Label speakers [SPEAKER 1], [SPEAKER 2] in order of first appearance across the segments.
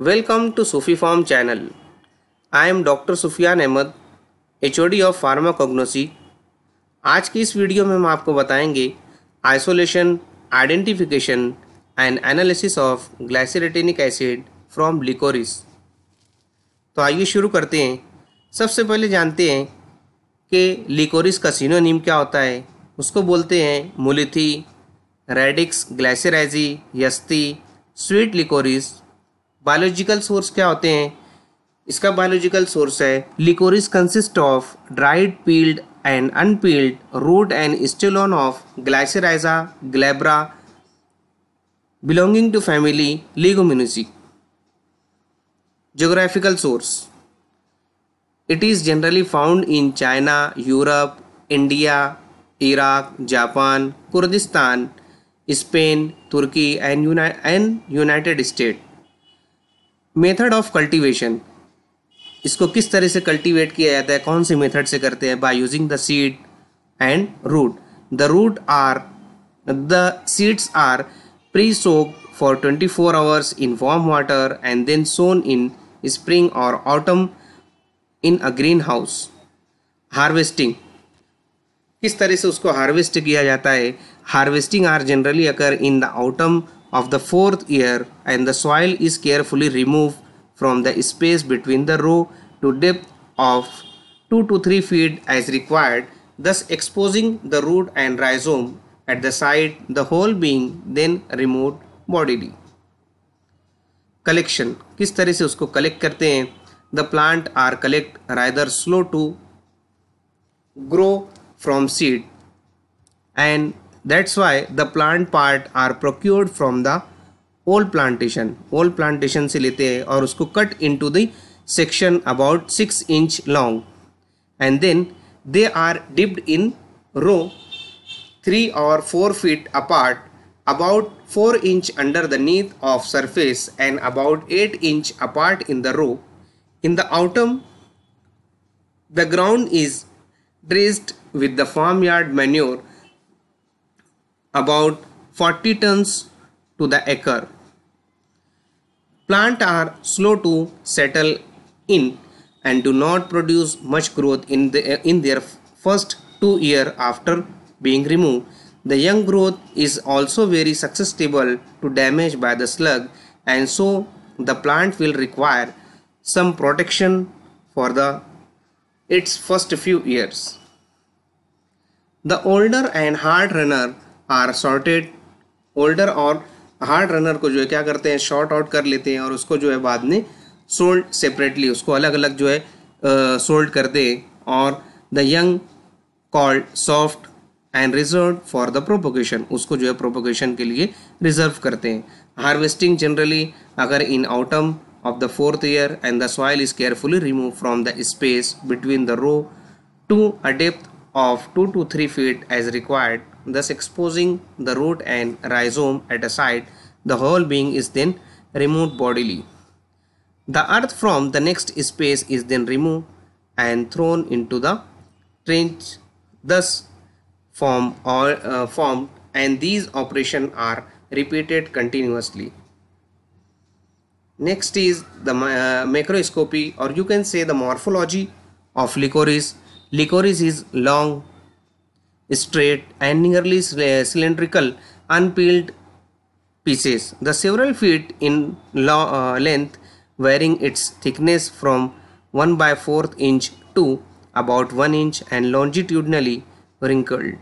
[SPEAKER 1] Welcome to Sufi to channel I am doctor am Ahmad H O D of pharmacognosy आज की इस video में हम आपको बताएंगे isolation identification and analysis of glycyrrhetinic acid from liquorice तो आइए शुरू करते हैं सबसे पहले जानते हैं कि लिकोरिस का सीनोनिम क्या होता है उसको बोलते हैं mulethi radix glycyrrhizae yashti sweet liquorice biological source क्या होते हैं इसका बायोलॉजिकल सोर्स है liquorice consist of dried peeled and unpeeled root and stolon of glycyrrhiza glabra belonging to family leguminosae geographical source it is generally found in China Europe India Iraq Japan Kurdistan Spain Turkey and and United State method of cultivation इसको किस तरह से cultivate किया जाता है कौन से method से करते हैं by using the seed and root the root or the seeds are pre soak for 24 hours in warm water and then sown in spring और autumn in a greenhouse harvesting किस तरह से उसको harvest किया जाता है harvesting are generally occur in the autumn of the fourth year and the soil is carefully remove from the space between the row to depth of to to three feet as required thus exposing the root and rhizome at the side the whole being then remove bodily collection किस तरह से उसको collect करते हैं the plant are collect rather slow to grow from seed and that's why the plant part are procured from the old plantation old plantation se lete hai aur usko cut into the section about 6 inch long and then they are dipped in row 3 or 4 feet apart about 4 inch under the knee of surface and about 8 inch apart in the row in the autumn the ground is dressed with the farmyard manure about 40 tons to the acre. Plants are slow to settle in and do not produce much growth in, the, in their first two year after being removed. The young growth is also very susceptible to damage by the slug and so the plant will require some protection for the its first few years. The older and hard runner are sorted older और hard runner को जो है क्या करते हैं short out कर लेते हैं और उसको जो है बाद में सोल्ड सेपरेटली उसको अलग अलग जो है सोल्ड कर दे और the young cold soft and reserve for the propagation उसको जो है प्रोपोगेशन के लिए रिजर्व करते हैं हार्वेस्टिंग जनरली अगर in autumn of the fourth year and the soil is carefully removed from the space between the row to a depth of 2 to 3 feet as required thus exposing the root and rhizome at a site the whole being is then removed bodily the earth from the next space is then removed and thrown into the trench thus form or uh, formed and these operations are repeated continuously Next is the uh, macroscopy or you can say the morphology of licorice. Licorice is long, straight and nearly uh, cylindrical unpeeled pieces. The several feet in long, uh, length varying its thickness from 1 by 4 inch to about 1 inch and longitudinally wrinkled.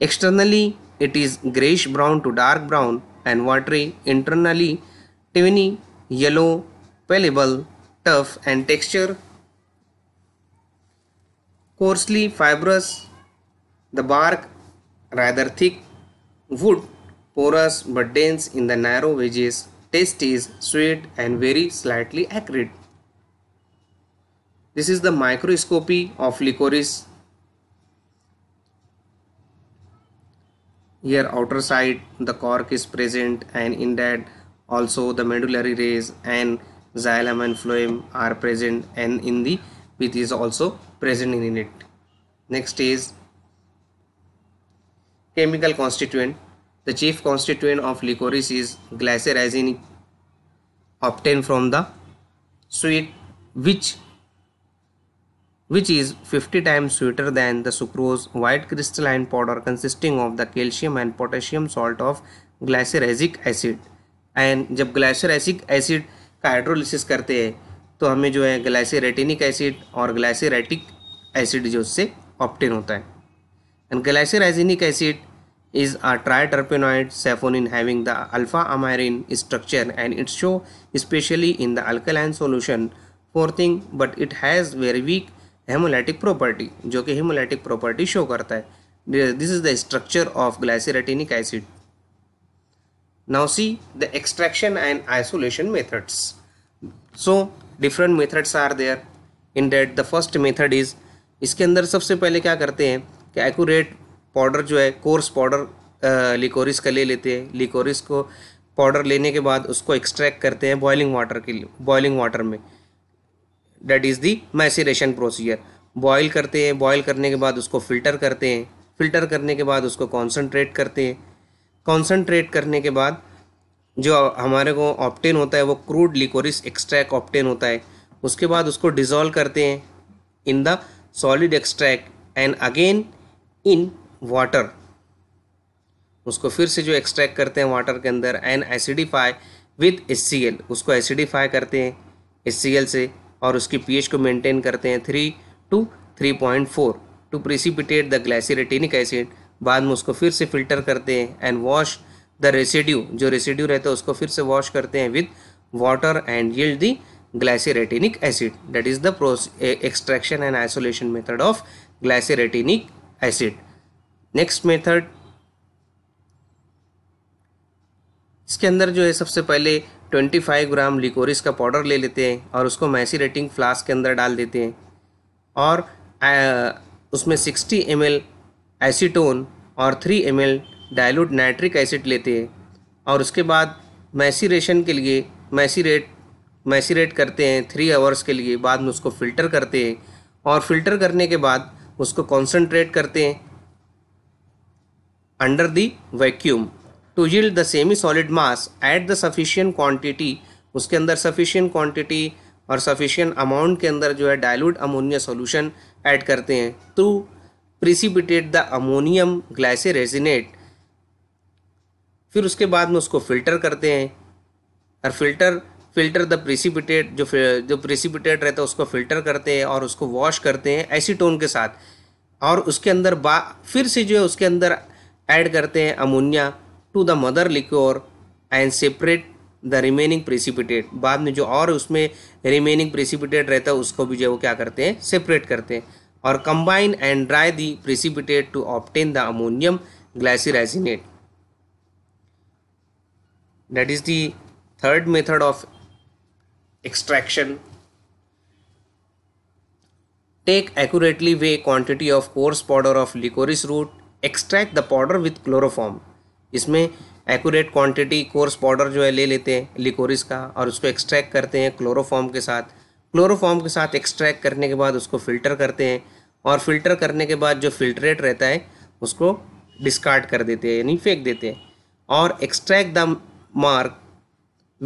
[SPEAKER 1] Externally it is grayish brown to dark brown and watery internally tiny, yellow, palatable, tough and texture coarsely fibrous the bark rather thick wood porous but dense in the narrow wedges taste is sweet and very slightly acrid this is the microscopy of licorice here outer side the cork is present and in that also, the medullary rays and xylem and phloem are present and in the pith is also present in it. Next is chemical constituent. The chief constituent of licorice is glycerizine obtained from the sweet which which is 50 times sweeter than the sucrose white crystalline powder consisting of the calcium and potassium salt of glyceric acid. And जब ग्लाइसर acid का hydrolysis करते हैं तो हमें जो है ग्लाइसेरेटिनिक acid और ग्लाइसेरेटिक एसिड जो उससे ऑप्टेन होता है and glycyrrhizinic acid is a triterpenoid in having the alpha amyrin structure and its show specially in the alkaline solution four thing but it has very weak hemolytic property जो कि hemolytic property show करता है this is the structure of glycyrrhetinic acid Now see the extraction and isolation methods. So different methods are there. In that the first method is इसके अंदर सबसे पहले क्या करते हैं कि एक्यूरेट पाउडर जो है कोर्स पाउडर लिकोरिस का ले लेते हैं लिकोरिस को पाउडर लेने के बाद उसको एक्सट्रैक्ट करते हैं बॉयलिंग वाटर के लिए बॉयलिंग वाटर में that is the maceration procedure boil करते हैं बॉयल करने के बाद उसको फ़िल्टर करते हैं फ़िल्टर करने के बाद उसको कॉन्सनट्रेट करते हैं कॉन्सनट्रेट करने के बाद जो हमारे को ऑप्टेन होता है वो क्रूड लिकोरिस एक्सट्रैक्ट ऑप्टेन होता है उसके बाद उसको डिज़ोल्व करते हैं in the solid extract and again in water उसको फिर से जो एक्सट्रैक्ट करते हैं वाटर के अंदर एंड एसिडिफाई विथ एस उसको एसिडिफाई करते हैं एस से और उसकी पी को मेंटेन करते हैं three to three point four to precipitate the glycyrrhetinic acid बाद में उसको फिर से फिल्टर करते हैं एंड वॉश द रेसिड्यू जो रेसिड्यू रहता है उसको फिर से वॉश करते हैं with water and yield the glycyrrhetinic acid that is the extraction and isolation method of glycyrrhetinic acid next method इसके अंदर जो है सबसे पहले 25 ग्राम लिकोरिस का पाउडर ले लेते हैं और उसको मैसीरेटिंग फ्लास्क के अंदर डाल देते हैं और आ, उसमें 60 एम एल एसीटोन और three M L dilute nitric acid लेते हैं और उसके बाद मैसीरेशन के लिए मैसीट मैसीट करते हैं थ्री आवर्स के लिए बाद में उसको फ़िल्टर करते हैं और फिल्टर करने के बाद उसको कॉन्सनट्रेट करते हैं under the vacuum to yield the semi solid mass at the sufficient quantity उसके अंदर सफिशियंट क्वान्टिटी और सफिशियंट अमाउंट के अंदर जो है डायलूट अमोनिया सोलूशन ऐड करते हैं टू तो प्रिसिपिटेट द अमोनियम ग्लाइसेरेजिनेट फिर उसके बाद में उसको फिल्टर करते हैं और फिल्टर फिल्टर द प्रिसिपिटेट जो जो प्रिसिपिटेट रहता है उसको फिल्टर करते हैं और उसको वॉश करते हैं एसीटोन के साथ और उसके अंदर बा फिर से जो है उसके अंदर ऐड करते हैं ammonia to the mother liquor and separate the remaining precipitate बाद में जो और उसमें रिमेनिंग प्रिसिपिटेट रहता है उसको भी जो है वो क्या करते हैं सेपरेट करते हैं or combine and dry the precipitate to obtain the ammonium glycyrrhizinate. That is the third method of extraction. Take accurately weigh quantity of coarse powder of licorice root, extract the powder with chloroform. इसमें accurate quantity coarse powder जो है ले लेते हैं liquorice का और उसको extract करते हैं क्लोरोफॉर्म के साथ क्लोरोफॉर्म के साथ एक्सट्रैक्ट करने के बाद उसको फ़िल्टर करते हैं और फ़िल्टर करने के बाद जो फिल्ट्रेट रहता है उसको डिस्कार्ड कर देते हैं यानी फेंक देते हैं और extract the marc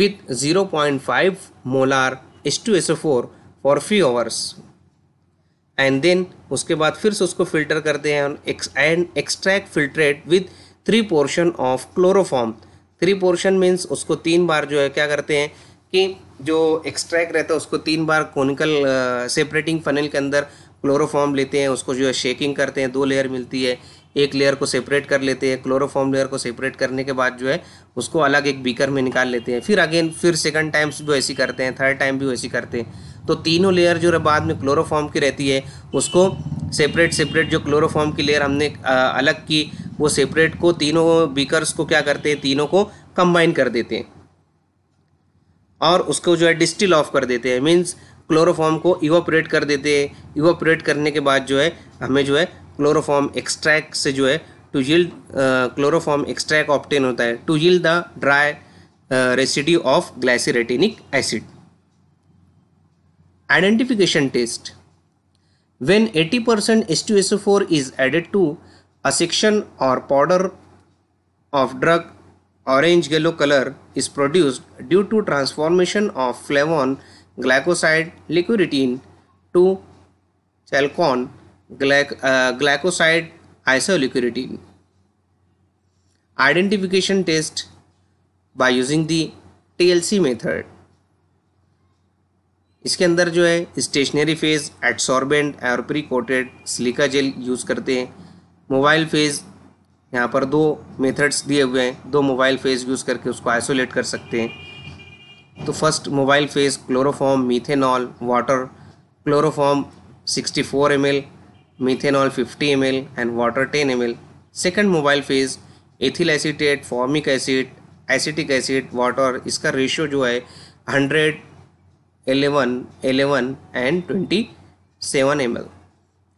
[SPEAKER 1] with 0.5 molar S S to four for few hours and then उसके बाद फिर से उसको फिल्टर करते हैं and extract filtrate with three portion of chloroform three portion means उसको तीन बार जो है क्या करते हैं कि जो एक्सट्रैक्ट रहता है उसको तीन बार कोनिकल सेपरेटिंग फनल के अंदर क्लोरोफॉर्म लेते हैं उसको जो है शेकिंग करते हैं दो लेयर मिलती है एक लेयर को सेपरेट कर लेते हैं क्लोरोफॉर्म लेयर को सेपरेट करने के बाद जो है उसको अलग एक बीकर में निकाल लेते हैं फिर अगेन फिर सेकंड टाइम्स भी ऐसी करते हैं थर्ड टाइम भी वैसी करते हैं तो तीनों लेयर जो है बाद में क्लोरोफॉर्म की रहती है उसको सेपरेट सेपरेट जो क्लोरोफॉर्म की लेयर हमने अलग की वो सेपरेट को तीनों बीकरस को क्या करते हैं तीनों को कंबाइन कर देते हैं और उसको जो है डिस्टिल ऑफ कर देते हैं मीन्स क्लोरोफॉर्म को इवोपरेट कर देते हैं इवोपरेट करने के बाद जो है हमें जो है क्लोरोफॉर्म एक्सट्रैक्ट से जो है to yield chloroform extract obtain होता है to yield the dry residue of glycyrrhetinic acid identification test when 80% four is added to a section और powder of drug Orange yellow color is produced due to transformation of flavon glycoside liquiditine to chalcone glyc uh, glycoside isoliquiditine. Identification test by using the TLC method. इसके अंदर जो है stationery phase adsorbent और pre coated silica gel use करते हैं mobile phase यहाँ पर दो मेथड्स दिए हुए हैं दो मोबाइल फेज यूज़ करके उसको आइसोलेट कर सकते हैं तो first mobile phase chloroform methanol water chloroform 64 four M L methanol fifty M L and water ten M L second mobile phase ethyl acetate formic acid acetic acid water इसका ratio जो है hundred eleven eleven and twenty seven M L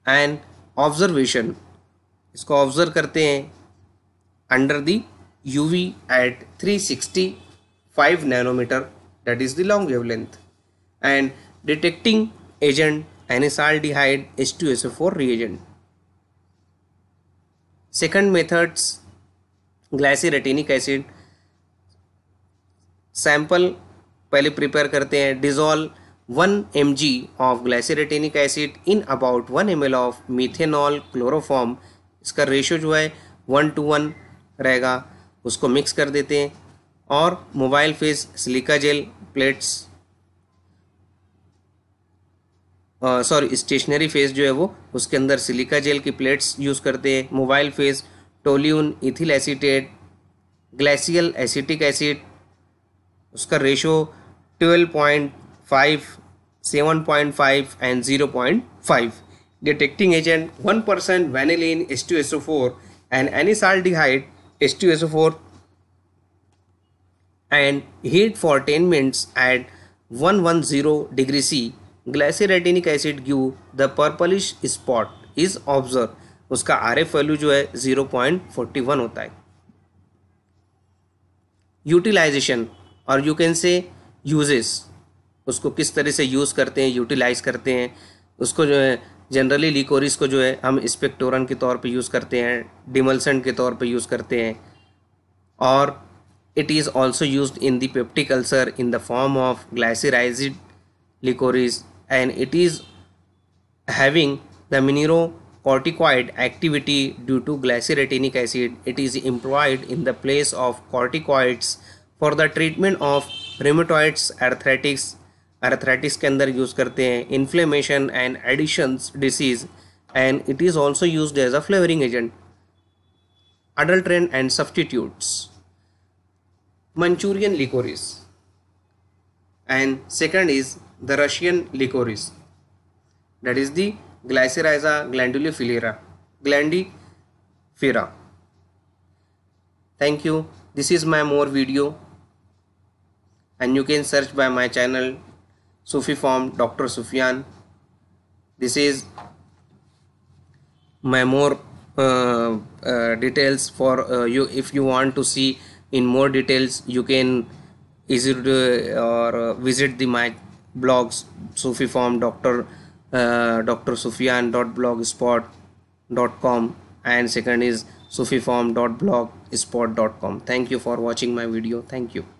[SPEAKER 1] and observation इसको observe करते हैं under the U V at three sixty five nanometer that is the long length and detecting agent एनिसाल्डिहाइड H two S A four reagent second methods glycyrrhetinic acid sample पहले prepare करते हैं dissolve one M G of glycyrrhetinic acid in about one M L of methanol chloroform इसका ratio जो है one two one रहेगा उसको mix कर देते हैं और mobile phase silica gel plates sorry stationary phase जो है वो उसके अंदर सिलिका जेल की प्लेट्स यूज़ करते हैं mobile phase toluene ethyl acetate glacial acetic acid उसका ratio twelve point five seven point five and zero point five detecting agent 1% vanillin H2SO4 and anisaldehyde H2SO4 and heat for 10 minutes at 110 degree C glycyrrhetinic acid give the purplish spot is observed. उसका R F value जो है zero point forty one होता है utilisation और you can say uses उसको किस तरह से यूज़ करते हैं यूटिलाइज करते हैं उसको जो है जनरली लिकोरिस को जो है हम स्पेक्टोरन के तौर पर यूज़ करते हैं डिमल्सन के तौर पर यूज़ करते हैं और it is also use in the ulcer in the form of glycyrrhizid licorice and it is having the mineralocorticoid activity due to glycyrrhetinic acid it is employed in the place of corticoids for the treatment of rheumatoids arthritics arthritis के अंदर use करते हैं inflammation and Addison's disease and it is also use as a flavouring agent adulterant and substitutes Manchurian licorice and second is the Russian licorice that Glycyrrhiza glandulifera glandulifera thank you this is my more video and you can search by my channel Sufi form Dr. Sufyan. This is my more uh, uh, details for uh, you if you want to see in more details you can visit uh, or uh, visit the my blogs Sufi form Dr. Uh, Dr. com, and second is sufiform.blogspot.com. Thank you for watching my video. Thank you.